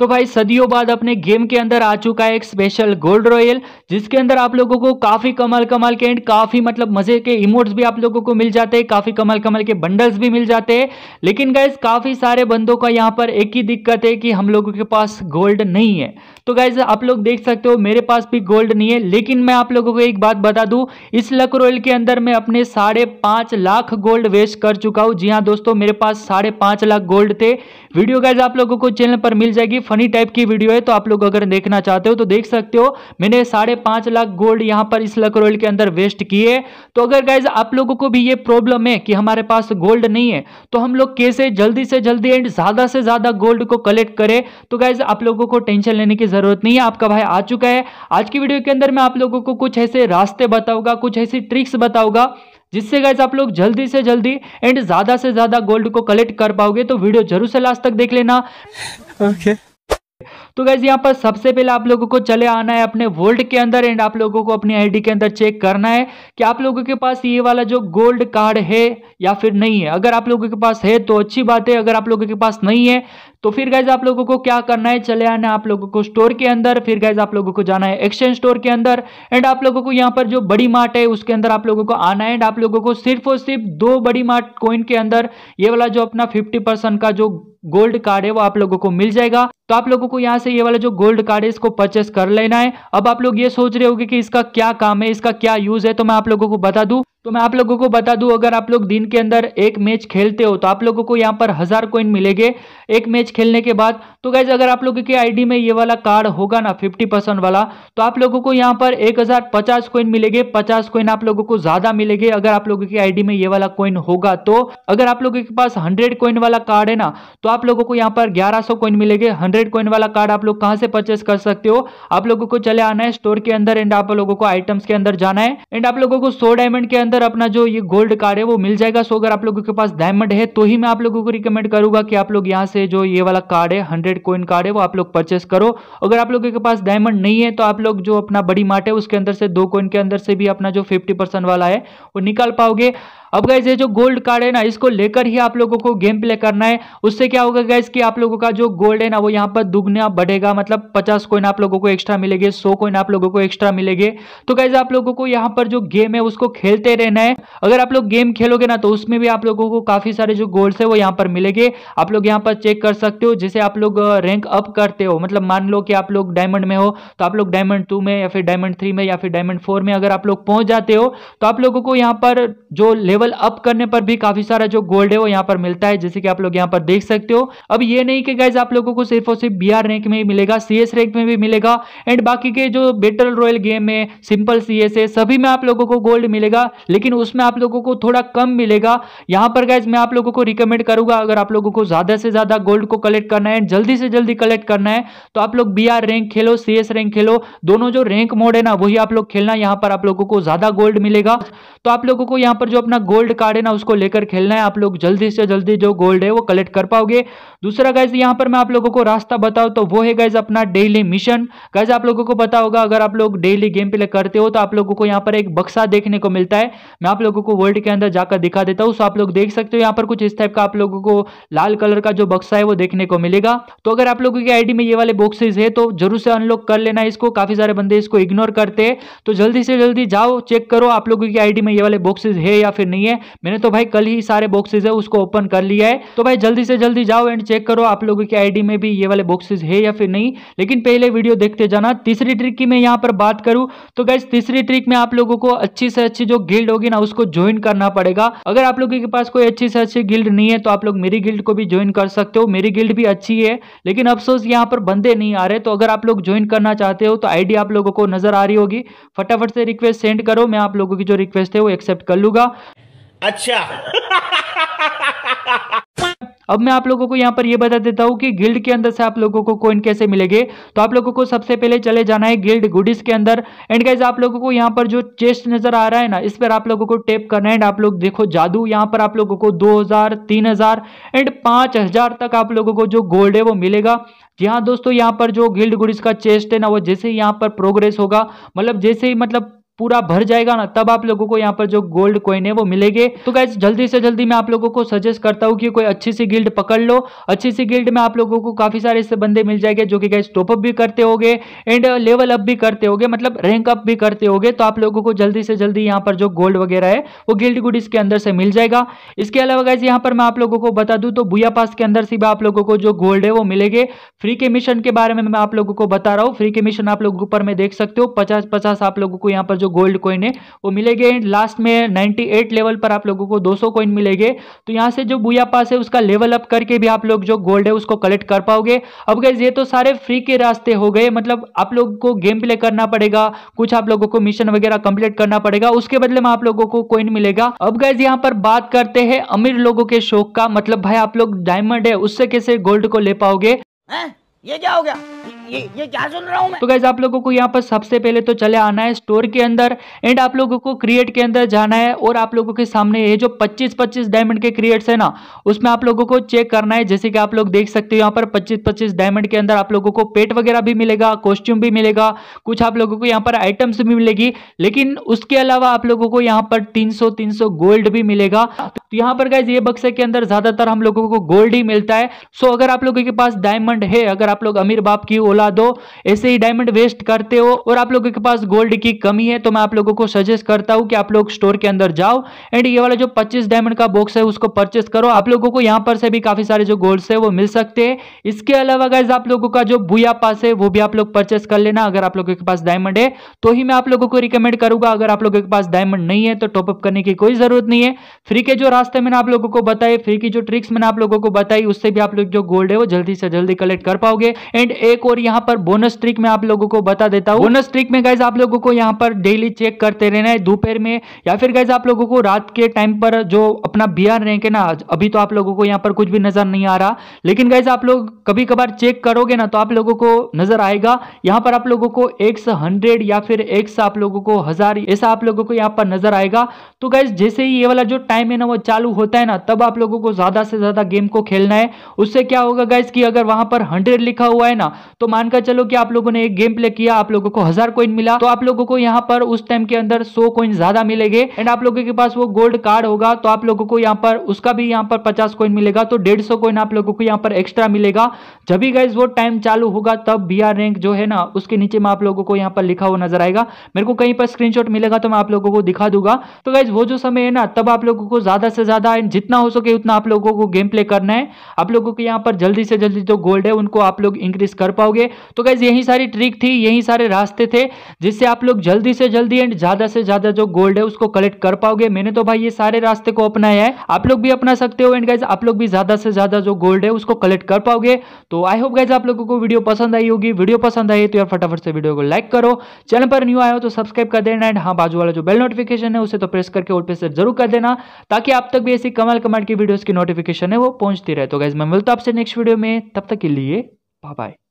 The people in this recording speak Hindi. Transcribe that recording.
तो भाई सदियों बाद अपने गेम के अंदर आ चुका है एक स्पेशल गोल्ड रॉयल जिसके अंदर आप लोगों को काफ़ी कमाल कमाल के एंड काफ़ी मतलब मज़े के इमोट्स भी आप लोगों को मिल जाते हैं काफ़ी कमाल कमाल के बंडल्स भी मिल जाते हैं लेकिन गाइज काफ़ी सारे बंदों का यहाँ पर एक ही दिक्कत है कि हम लोगों के पास गोल्ड नहीं है तो गाइज आप लोग देख सकते हो मेरे पास भी गोल्ड नहीं है लेकिन मैं आप लोगों को एक बात बता दू इस लक रॉयल के अंदर मैं अपने साढ़े लाख गोल्ड वेस्ट कर चुका हूँ जी हाँ दोस्तों मेरे पास साढ़े लाख गोल्ड थे वीडियो गाइज आप लोगों को चैनल पर मिल जाएगी फनी टाइप की वीडियो है तो आप लोग अगर देखना चाहते हो तो देख सकते हो मैंने साढ़े पांच लाख गोल्ड यहाँ पर इस रोल के अंदर वेस्ट किए तो अगर गाइज आप लोगों को भी ये प्रॉब्लम है कि हमारे पास गोल्ड नहीं है तो हम लोग कैसे जल्दी से जल्दी एंड ज़्यादा से ज़्यादा गोल्ड को कलेक्ट करें तो गाइज आप लोगों को टेंशन लेने की ज़रूरत नहीं है आपका भाई आ चुका है आज की वीडियो के अंदर मैं आप लोगों को कुछ ऐसे रास्ते बताऊंगा कुछ ऐसी ट्रिक्स बताऊंगा जिससे गाइज आप लोग जल्दी से जल्दी एंड ज़्यादा से ज़्यादा गोल्ड को कलेक्ट कर पाओगे तो वीडियो जरूर से लास्ट तक देख लेना ओके okay. तो गैस यहाँ पर सबसे पहले आप लोगों को चले आना है अपने वोल्ट के अंदर एंड आप लोगों को अपनी आईडी के अंदर चेक करना है कि आप लोगों के पास ये वाला जो गोल्ड कार्ड है या फिर नहीं है अगर आप लोगों के पास है तो अच्छी बात है अगर आप लोगों के पास नहीं है तो फिर गैस आप लोगों को क्या करना है चले आना है आप लोगों को स्टोर के अंदर फिर गैस आप लोगों को जाना है एक्सचेंज स्टोर के अंदर एंड आप लोगों को यहाँ पर जो बड़ी मार्ट है उसके अंदर आप लोगों को आना है एंड आप लोगों को सिर्फ और सिर्फ दो बड़ी मार्ट कोइन के अंदर ये वाला जो अपना फिफ्टी परसेंट का जो गोल्ड कार्ड है वो आप लोगों को मिल जाएगा तो आप लोगों को यहाँ से ये वाला जो गोल्ड कार्ड है इसको परचेस कर लेना है अब आप लोग ये सोच रहे होगे कि इसका क्या काम है इसका क्या यूज़ है तो मैं आप लोगों को बता दू तो मैं आप लोगों को बता दूं अगर आप लोग दिन के अंदर एक मैच खेलते हो तो आप लोगों को यहाँ पर हज़ार कोइन मिलेंगे एक मैच खेलने के बाद तो गैज अगर आप लोगों की आईडी में ये वाला कार्ड होगा ना फिफ्टी परसेंट वाला तो आप लोगों को यहाँ पर एक हज़ार पचास कोइन मिलेंगे पचास कोइन आप लोगों को ज़्यादा मिलेंगे अगर आप लोगों की आई में ये वाला कोइन होगा तो अगर आप लोगों के पास हंड्रेड कोइन वाला कार्ड है ना तो आप लोगों को यहाँ पर ग्यारह कोइन मिलेगा हंड्रेड हंड्रेड कॉइन वाला कार्ड आप लोग कहाँ से परचेस कर सकते हो आप लोगों को चले आना है स्टोर के अंदर एंड आप लोगों को आइटम्स के अंदर जाना है एंड आप लोगों को सो डायमंड के अंदर अपना जो ये गोल्ड कार्ड है वो मिल जाएगा सो अगर आप लोगों के पास डायमंड है तो ही मैं आप लोगों को रिकमेंड करूंगा कि आप लोग यहाँ से जो ये वाला कार्ड है हंड्रेड कॉइन कार्ड है वो आप लोग परचेस करो अगर आप लोगों के पास डायमंड नहीं है तो आप लोग जो अपना बड़ी मार्ट है उसके अंदर से दो कॉइन के अंदर से भी अपना जो फिफ्टी वाला है वो निकाल पाओगे अब गाइज ये जो गोल्ड कार्ड है ना इसको लेकर ही आप लोगों को गेम प्ले करना है उससे क्या होगा गाइज कि आप लोगों का जो गोल्ड है ना वो यहाँ पर दुगना बढ़ेगा मतलब पचास कोइन आप लोगों को एक्स्ट्रा मिलेंगे सौ कोइन आप लोगों को एक्स्ट्रा मिलेंगे तो गाइज आप लोगों को यहाँ पर जो गेम है उसको खेलते रहना है अगर आप लोग गेम खेलोगे ना तो उसमें भी आप लोगों को काफी सारे जो गोल्ड है वो यहाँ पर मिलेगे आप लोग यहाँ पर चेक कर सकते हो जैसे आप लोग रैंक अप करते हो मतलब मान लो कि आप लोग डायमंड में हो तो आप लोग डायमंड टू में या फिर डायमंड थ्री में या फिर डायमंड फोर में अगर आप लोग पहुंच जाते हो तो आप लोगों को यहाँ पर जो लेवल लेवल अप करने पर भी काफी सारा जो गोल्ड है वो यहाँ पर मिलता है जैसे कि आप लोग यहाँ पर देख सकते हो अब ये नहीं कि गाइज आप लोगों को सिर्फ और सिर्फ बी रैंक में ही मिलेगा सी रैंक में भी मिलेगा एंड बाकी के जो बेटल रॉयल गेम है सिंपल सी है सभी में आप लोगों को गोल्ड मिलेगा लेकिन उसमें आप लोगों को थोड़ा कम मिलेगा यहाँ पर गाइज मैं आप लोगों को रिकमेंड करूंगा अगर आप लोगों को ज्यादा से ज्यादा गोल्ड को कलेक्ट करना है जल्दी से जल्दी कलेक्ट करना है तो आप लोग बी रैंक खेलो सी रैंक खेलो दोनों जो रैंक मोड है ना वही आप लोग खेलना यहाँ पर आप लोगों को ज्यादा गोल्ड मिलेगा तो आप लोगों को यहाँ पर जो अपना गोल्ड कार्ड है ना उसको लेकर खेलना है आप लोग जल्दी से जल्दी जो गोल्ड है वो कलेक्ट कर पाओगे दूसरा गाइज यहाँ पर मैं आप लोगों को रास्ता बताऊँ तो वो है गाइज अपना डेली मिशन गाइज आप लोगों को पता होगा अगर आप लोग डेली गेम प्ले करते हो तो आप लोगों को यहाँ पर एक बक्सा देखने को मिलता है मैं आप लोगों को वर्ल्ड के अंदर जाकर दिखा देता हूँ सो आप लोग देख सकते हो यहाँ पर कुछ इस टाइप का आप लोगों को लाल कलर का जो बक्सा है वो देखने को मिलेगा तो अगर आप लोगों की आईडी में ये वाले बॉक्सेज है तो जरूर से अनलॉक कर लेना इसको काफी सारे बंदे इसको इग्नोर करते हैं तो जल्दी से जल्दी जाओ चेक करो आप लोगों की आईडी में ये वाले बॉक्सेज है या फिर नहीं नहीं है मैंने तो भाई कल ही सारे बॉक्सेज है उसको ओपन कर लिया है तो भाई जल्दी से जल्दी जाओ एंड चेक करो आप लोगों की आईडी में भी ये वाले बॉक्सेज है या फिर नहीं लेकिन पहले वीडियो देखते जाना तीसरी ट्रिक की मैं यहाँ पर बात करूँ तो गाइज तीसरी ट्रिक में आप लोगों को अच्छी से अच्छी जो गिल्ड होगी ना उसको ज्वाइन करना पड़ेगा अगर आप लोगों के पास कोई अच्छी से अच्छी गिल्ड नहीं है तो आप लोग मेरी गिल्ड को भी ज्वाइन कर सकते हो मेरी गिल्ड भी अच्छी है लेकिन अफसोस यहाँ पर बंदे नहीं आ रहे तो अगर आप लोग ज्वाइन करना चाहते हो तो आईडी आप लोगों को नजर आ रही होगी फटाफट से रिक्वेस्ट सेंड करो मैं आप लोगों की जो रिक्वेस्ट है वो एक्सेप्ट कर लूंगा अच्छा अब मैं आप लोगों को यहाँ पर ये बता देता हूँ कि गिल्ड के अंदर से आप लोगों को कोइन कैसे मिलेंगे तो आप लोगों को सबसे पहले चले जाना है गिल्ड गुडीज के अंदर एंड गाइज आप लोगों को यहाँ पर जो चेस्ट नजर आ रहा है ना इस पर आप लोगों को टेप करना है एंड आप लोग देखो जादू यहाँ पर आप लोगों को दो हजार एंड पांच तक आप लोगों को जो गोल्ड है वो मिलेगा जी हाँ दोस्तों यहाँ पर जो गिल्ड गुडीज का चेस्ट है ना वो जैसे ही यहाँ पर प्रोग्रेस होगा मतलब जैसे ही मतलब पूरा भर जाएगा ना तब आप लोगों को यहाँ पर जो गोल्ड कॉइन है वो मिलेंगे तो गाइज जल्दी से जल्दी मैं आप लोगों को सजेस्ट करता हूँ कि कोई अच्छी सी गिल्ड पकड़ लो अच्छी सी गिल्ड में आप लोगों को काफी सारे ऐसे बंदे मिल जाएंगे जो कि गाइज टॉपअप भी करते हो एंड लेवल अप भी करते हो मतलब रैंक अप भी करते हो तो आप लोगों को जल्दी से जल्दी यहाँ पर जो गोल्ड वगैरह है वो गिल्ड गुड इसके अंदर से मिल जाएगा इसके अलावा गाइज यहाँ पर मैं आप लोगों को बता दू तो बुया पास के अंदर से भी आप लोगों को जो गोल्ड है वो मिलेगे फ्री के मिशन के बारे में मैं आप लोगों को बता रहा हूँ फ्री के मिशन आप लोगों पर मैं देख सकते हो पचास पचास आप लोगों को यहाँ पर जो गोल्ड कॉइन है वो मिलेंगे एंड लास्ट में 98 लेवल पर आप लोगों को 200 कॉइन मिलेंगे तो यहाँ से जो बुया पास है उसका लेवल अप करके भी आप लोग जो गोल्ड है उसको कलेक्ट कर पाओगे अब गैस ये तो सारे फ्री के रास्ते हो गए मतलब आप लोग को गेम प्ले करना पड़ेगा कुछ आप लोगों को मिशन वगैरह कंप्लीट करना पड़ेगा उसके बदले में आप लोगों को कॉइन मिलेगा अब गैस यहाँ पर बात करते हैं अमीर लोगों के शौक का मतलब भाई आप लोग डायमंड है उससे कैसे गोल्ड को ले पाओगे आ? ये क्या हो गया ये ये क्या सुन रहा हूँ तो गैस आप लोगों को यहाँ पर सबसे पहले तो चले आना है स्टोर के अंदर एंड आप लोगों को क्रिएट के अंदर जाना है और आप लोगों के सामने ये जो 25-25 डायमंड के क्रिएट्स है ना उसमें आप लोगों को चेक करना है जैसे कि आप लोग देख सकते हो यहाँ पर 25-25 डायमंड के अंदर आप लोगों को पेट वगैरह भी मिलेगा कॉस्ट्यूम भी मिलेगा कुछ आप लोगों को यहाँ पर आइटम्स भी मिलेगी लेकिन उसके अलावा आप लोगों को यहाँ पर तीन सौ गोल्ड भी मिलेगा तो यहाँ पर गैस ये बक्से के अंदर ज्यादातर हम लोगों को गोल्ड ही मिलता है सो अगर आप लोगों के पास डायमंड है अगर आप लोग अमीर बाप की ओला दो ऐसे ही डायमंड वेस्ट करते हो और आप लोगों के पास गोल्ड की कमी है तो मैं आप लोगों को सजेस्ट करता हूँ कि आप लोग स्टोर के अंदर जाओ एंड ये वाला जो पच्चीस डायमंड का बॉक्स है उसको परचेस करो आप लोगों को यहाँ पर से भी काफी सारे जो गोल्ड है वो मिल सकते हैं इसके अलावा गैस आप लोगों का जो बुया पास है वो भी आप लोग परचेस कर लेना अगर आप लोगों के पास डायमंड है तो ही मैं आप लोगों को रिकमेंड करूंगा अगर आप लोगों के पास डायमंड नहीं है तो टॉपअप करने की कोई जरूरत नहीं है फ्री के जो रास्ते मैंने आप लोगों को बताए फ्री की जो ट्रिक्स मैंने आप लोगों को बताई उससे भी आप लोग जो गोल्ड है वो जल्दी से जल्दी कलेक्ट कर पाओगे करोगे एंड एक और यहाँ पर बोनस ट्रिक में आप लोगों को बता देता हूँ बोनस ट्रिक में गाइज आप लोगों को यहाँ पर डेली चेक करते रहना है दोपहर में या फिर गाइज आप लोगों को रात के टाइम पर जो अपना बिहार रैंक है ना अभी तो आप लोगों को यहाँ पर कुछ भी नजर नहीं आ रहा लेकिन गाइज आप लोग कभी कभार चेक करोगे ना तो आप लोगों को नजर आएगा यहाँ पर आप लोगों को एक्स हंड्रेड या फिर एक्स आप लोगों को हजार ऐसा आप लोगों को यहाँ पर नजर आएगा तो गाइज जैसे ही ये वाला जो टाइम है ना वो चालू होता है ना तब आप लोगों को ज्यादा से ज्यादा गेम को खेलना है उससे क्या होगा गाइज की अगर वहां पर हंड्रेड लिखा हुआ है ना तो मानकर चलो कि आप लोगों ने एक गेम प्ले किया आप लोगों को हजार कॉइन मिला तो आप लोगों को यहाँ पर उस टाइम के अंदर सो कॉइन ज्यादा मिलेगे एंड आप लोगों के पास वो गोल्ड कार्ड होगा तो आप लोगों को यहाँ पर उसका भी यहाँ पर पचास कॉइन मिलेगा तो डेढ़ सौ कॉइन आप लोगों को यहाँ पर एक्स्ट्रा मिलेगा जब भी गाइज वो टाइम चालू होगा तब बी रैंक जो है ना उसके नीचे में आप लोगों को यहाँ पर लिखा हुआ नजर आएगा मेरे को कहीं पर स्क्रीन मिलेगा तो मैं आप लोगों को दिखा दूंगा तो गाइज वो जो समय है ना तब आप लोगों को ज्यादा से ज्यादा जितना हो सके उतना आप लोगों को गेम प्ले करना है आप लोगों के यहाँ पर जल्दी से जल्दी जो गोल्ड है उनको आप लोग इंक्रीज कर पाओगे तो गैज़ यही सारी ट्रिक थी यही सारे रास्ते थे जिससे आप लोग जल्दी से जल्दी एंड ज़्यादा से ज़्यादा जो गोल्ड है उसको कलेक्ट कर पाओगे मैंने तो भाई ये सारे रास्ते को अपनाया है आप लोग भी अपना सकते हो एंड गाइज आप लोग भी ज़्यादा से ज़्यादा जो गोल्ड है उसको कलेक्ट कर पाओगे तो आई होप गाइज आप लोगों को वीडियो पसंद आई होगी वीडियो पसंद आई तो यार फटाफट से वीडियो को लाइक करो चैनल पर न्यू आया हो तो सब्सक्राइब कर देना एंड हाँ बाजू वाला जो बेल नोटिफिकेशन है उसे तो प्रेस करके और पे जरूर कर देना ताकि आप तक भी ऐसी कमाल कमाल की वीडियोस की नोटिफिकेशन है वो पहुंचती रहे तो गाइज मैं मिलता आपसे नेक्स्ट वीडियो में तब तक के लिए 拜拜。